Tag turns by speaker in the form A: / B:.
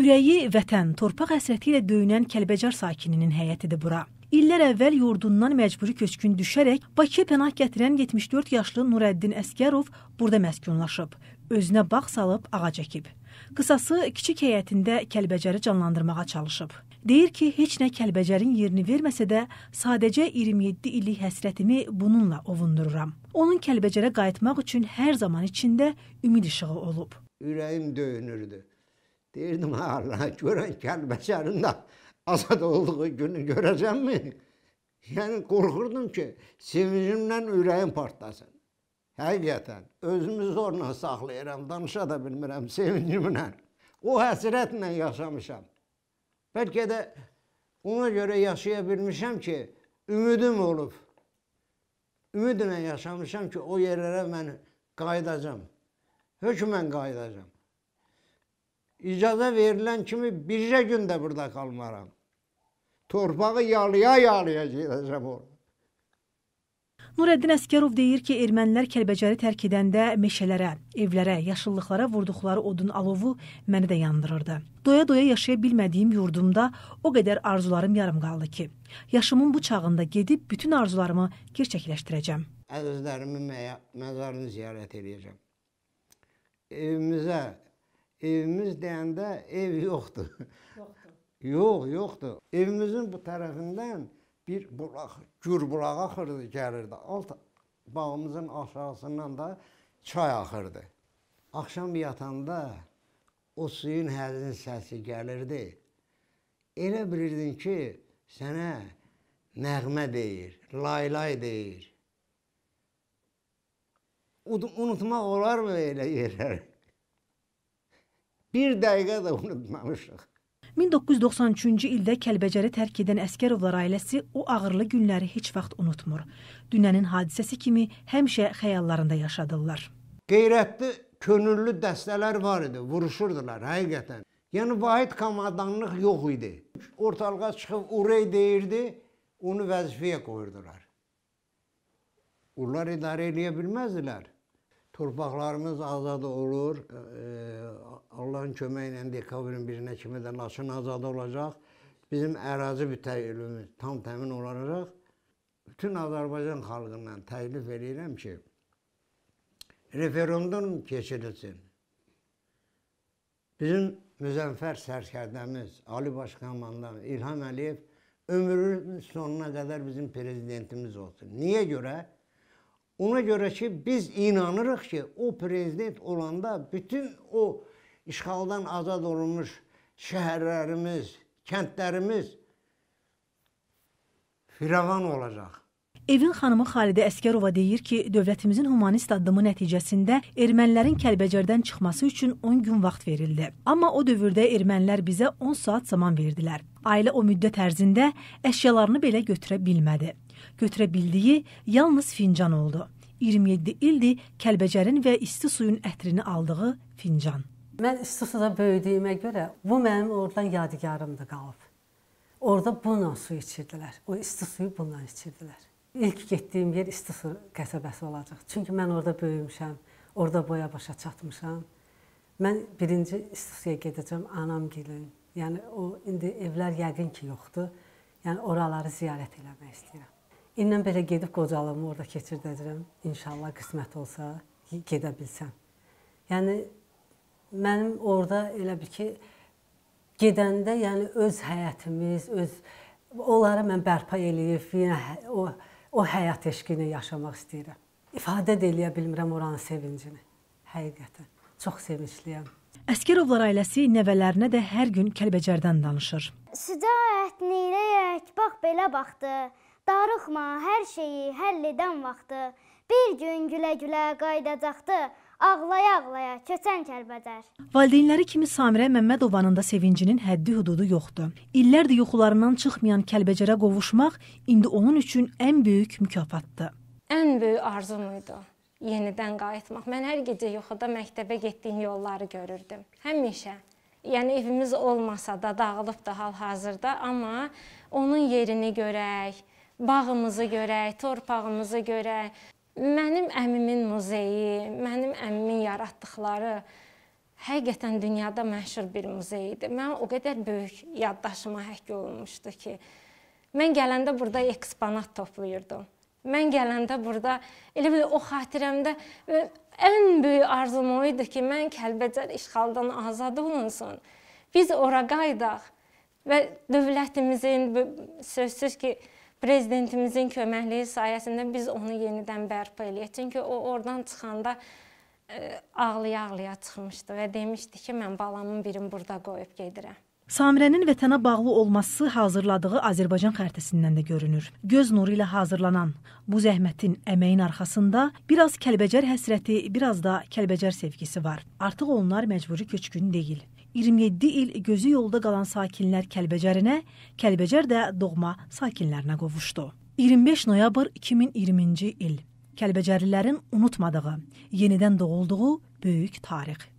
A: Ürəyi vətən, torpaq həsrəti ilə döyünən Kəlbəcər sakininin həyətidir bura. İllər əvvəl yurdundan məcburi köçkün düşərək Bakıya pənah gətirən 74 yaşlı Nurəddin Əskərov burada məskunlaşıb, özünə bağ salıb ağac əkib. Qısası kiçik həyətində Kəlbəcəri canlandırmağa çalışıb. Deyir ki, heç nə Kəlbəcərin yerini verməsə də, sadəcə 27 illik həsrətimi bununla ovundururam. Onun Kəlbəcərə qayıtmaq üçün hər zaman içində ümid işığı olub.
B: Ürəyim döyünürdü. Deyirdim ha, görən Kəlbəcərin də azad olduğu günü görəcəmmi? Yəni qorxurdum ki, sevincimdən ürəyim partlasın. Həqiqətən özümü zorla saxlayıram, danışa da bilmirəm sevincimlə. O həsrətlə yaşamışam. Bəlkə də ona görə yaşaya bilmişəm ki, ümidim olub. Ümidlə yaşamışam ki, o yerlərə mən qayıdacam. Hökmən qayıdacam. İcazə verilən kimi bircə gün də burada qalmaram. Torpağı yalaya-yalaya gedəcəm orada.
A: Nurəddin Əskərov deyir ki, ermənilər Kəlbəcəri tərk edəndə meşələrə, evlərə, yaşıllıqlara vurduqları odun alovu məni də yandırırdı. Doya-doya yaşaya bilmədiyim yurdumda o qədər arzularım yarım qaldı ki, yaşımın bu çağında gedib bütün arzularımı gerçəkləşdirəcəm.
B: Əzizlərimi məzarını ziyarət edəcəm. Evimizə evimiz deyəndə ev yoxdur. Yoxdur. Yox, yoxdur. Evimizin bu tərəfindən bir bulaq, gür bulağı axırdı, gəlirdi. Alt bağımızın aşağısından da çay axırdı. Axşam yatanda o suyun həzin səsi gəlirdi. Elə bilirdin ki, sənə nəğmə deyir, laylay deyir. Unutmaq olarmı elə yerləri? Bir dəqiqə də unutmamışıq.
A: 1993-cü ildə Kəlbəcəri tərk edən Əskərovlar ailəsi o ağırlı günləri heç vaxt unutmur. Dünənin hadisəsi kimi həmişə xəyallarında
B: yaşadırlar. Qeyrətli, könüllü dəstələr var idi, vuruşurdular həqiqətən. Yəni vahid komandanlıq yox idi. Ortalığa çıxıb urey deyirdi, onu vəzifəyə qoyurdular. Onlar idarə eləyə bilməzdilər. Torpaqlarımız azad olur. E, Allahın köməyi ilə dekabrın birinə kimi də Laçın azad olacaq. Bizim ərazi bütövlüyümüz tam təmin olunacaq. Bütün Azərbaycan xalqından təklif edirəm ki, referendum keçirilsin. Bizim müzəffər sərkərdəmiz, Ali Baş Komandan İlham Əliyev ömrünün sonuna qədər bizim prezidentimiz olsun. Niyə görə? Ona görə ki, biz inanırıq ki, o prezident olanda bütün o işğaldan azad olunmuş şəhərlərimiz, kəndlərimiz firavan olacaq.
A: Evin xanımı Xalidə Əskərova deyir ki, dövlətimizin humanist addımı nəticəsində ermənilərin Kəlbəcərdən çıxması üçün 10 gün vaxt verildi. Amma o dövrdə ermənilər bizə 10 saat zaman verdilər. Ailə o müddət ərzində əşyalarını belə götürə bilmədi. Götürə yalnız fincan oldu. 27 ildir Kəlbəcərin və isti suyun ətrini aldığı fincan. Mən isti suda böyüdüyümə görə bu mənim oradan yadigarımdır qalıb. Orda bununla su içirdilər. O isti suyu bununla içirdilər. İlk getdiyim yer isti su qəsəbəsi olacaq. Çünki mən orada böyümüşəm, orada boya başa çatmışam. Mən birinci isti suya gedəcəm anam gəlin. Yəni o indi evlər yəqin ki yoxdur. Yəni oraları ziyarət eləmək istəyirəm. İndən belə gedib qocalığımı orada keçirdəcəm. İnşallah qismət olsa gedə bilsəm. Yəni mənim orada elə bir ki gedəndə yəni öz həyatımız, öz onları mən bərpa eləyib, yenə hə, o o həyat eşqi ilə yaşamaq istəyirəm. İfadə də eləyə bilmirəm oranın sevincini. Həqiqətən çox sevincliyəm. Əskərovlar ailəsi nəvələrinə də hər gün Kəlbəcərdən danışır.
C: Sizə ətniyək, bax belə baxdı. Darıxma, hər şeyi həll edən vaxtı, bir gün gülə-gülə qayıdacaqdı, ağlaya-ağlaya köçən Kəlbəcər.
A: Valideynləri kimi Samirə Məmmədovanın da sevincinin həddi-hüdudu yoxdur. İllərdir yuxularından çıxmayan Kəlbəcərə qovuşmaq indi onun üçün ən böyük mükafatdır.
C: Ən böyük arzum idi yenidən qayıtmaq. Mən hər gecə yuxuda məktəbə getdiyim yolları görürdüm. Həmişə. Yəni evimiz olmasa da dağılıb da hal-hazırda, amma onun yerini görək, bağımızı görək, torpağımızı görək. Mənim əmimin muzeyi, mənim əmimin yaratdıkları həqiqətən dünyada məşhur bir muzey idi. Mən o qədər böyük yaddaşıma həkk olunmuşdu ki, mən gələndə burada eksponat toplayırdım. Mən gələndə burada elə bil o xatirəmdə e, ən böyük arzum o idi ki, mən Kəlbəcər işğaldan azad olunsun. Biz ora qayıdaq və dövlətimizin sözsüz ki, prezidentimizin köməkliyi sayəsində biz onu yenidən bərpa eləyək. Çünki o oradan çıxanda e, ağlaya-ağlaya çıxmışdı və demişdi ki, mən balamın birini burada qoyub gedirəm.
A: Samirənin vətənə bağlı olması hazırladığı Azərbaycan xəritəsindən də görünür. Göz nuru ilə hazırlanan bu zəhmətin, əməyin arxasında bir az Kəlbəcər həsrəti, bir az da Kəlbəcər sevgisi var. Artıq onlar məcburi köçkün deyil. 27 il gözü yolda qalan sakinlər Kəlbəcərinə, Kəlbəcər də doğma sakinlərinə qovuşdu. 25 noyabr 2020-ci il Kəlbəcərlilərin unutmadığı, yenidən doğulduğu böyük tarix.